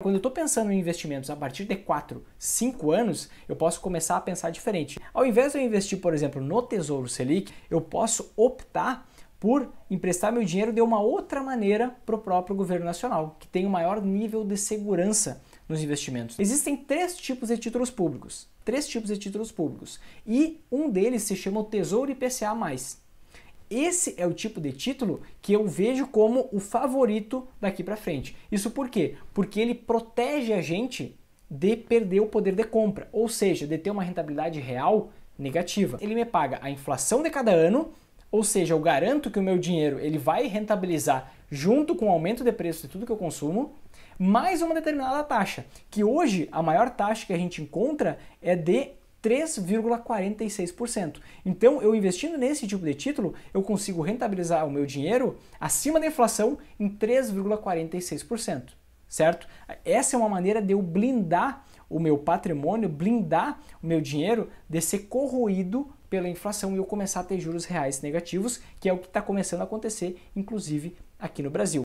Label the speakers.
Speaker 1: Quando eu estou pensando em investimentos a partir de 4, 5 anos, eu posso começar a pensar diferente. Ao invés de eu investir, por exemplo, no Tesouro Selic, eu posso optar por emprestar meu dinheiro de uma outra maneira para o próprio governo nacional, que tem o um maior nível de segurança nos investimentos. Existem três tipos de títulos públicos, três tipos de títulos públicos, e um deles se chama o Tesouro IPCA+. Esse é o tipo de título que eu vejo como o favorito daqui para frente. Isso por quê? Porque ele protege a gente de perder o poder de compra, ou seja, de ter uma rentabilidade real negativa. Ele me paga a inflação de cada ano, ou seja, eu garanto que o meu dinheiro ele vai rentabilizar junto com o aumento de preço de tudo que eu consumo, mais uma determinada taxa, que hoje a maior taxa que a gente encontra é de 3,46%. Então, eu investindo nesse tipo de título, eu consigo rentabilizar o meu dinheiro acima da inflação em 3,46%, certo? Essa é uma maneira de eu blindar o meu patrimônio, blindar o meu dinheiro de ser corroído pela inflação e eu começar a ter juros reais negativos, que é o que está começando a acontecer, inclusive aqui no Brasil.